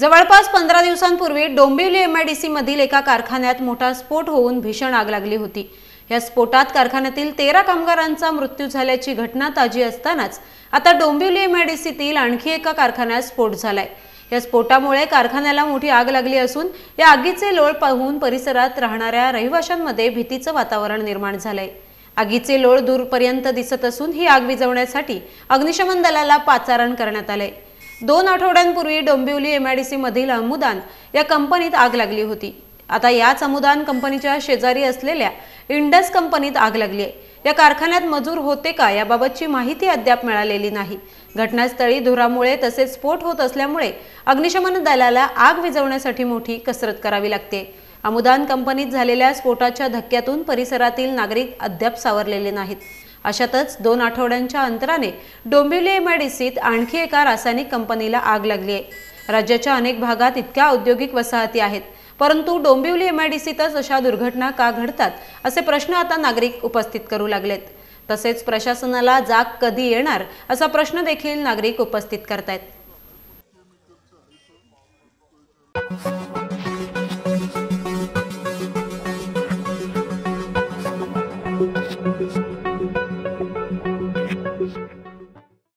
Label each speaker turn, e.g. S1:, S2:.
S1: जवळपास पंधरा दिवसांपूर्वी डोंबिवली एमआयडीसी मधील एका कारखान्यात मोठा स्फोट होऊन भीषण आग लागली होती या स्फोटात कारखान्यातील तेरा कामगारांचा मृत्यू झाल्याची घटना ताजी असतानाच आता डोंबिवली सीतील आणखी एका कारखान्यात स्फोट झालाय या स्फोटामुळे कारखान्याला मोठी आग लागली असून या आगीचे लोळ पाहून परिसरात राहणाऱ्या रहिवाशांमध्ये भीतीचं वातावरण निर्माण झालंय आगीचे लोळ दूरपर्यंत दिसत असून ही आग विझवण्यासाठी अग्निशमन दलाला पाचारण करण्यात आलंय दोन आठवड्यांपूर्वी डोंबिवली एमआयडीसी मधील अमुदान या कंपनीत आग लागली होती आता याच अमुदान कंपनीच्या शेजारी असलेल्या इंडस कंपनीत आग लागली आहे या कारखान्यात मजूर होते का याबाबतची माहिती अद्याप मिळालेली नाही घटनास्थळी धुरामुळे तसेच स्फोट होत असल्यामुळे अग्निशमन दलाला आग विझवण्यासाठी मोठी कसरत करावी लागते अमुदान कंपनीत झालेल्या स्फोटाच्या धक्क्यातून परिसरातील नागरिक अद्याप सावरलेले नाहीत अशातच दोन आठवड्यांच्या अंतराने डोंबिवली एम आय डी सीत आणखी एका रासायनिक कंपनीला आग लागली आहे राज्याच्या अनेक भागात इतक्या औद्योगिक वसाहती आहेत परंतु डोंबिवली एम आय डी सीतच अशा दुर्घटना का घडतात असे प्रश्न आता नागरिक उपस्थित करू लागलेत तसेच प्रशासनाला जाग कधी येणार असा प्रश्न देखील नागरिक उपस्थित करतायत Thank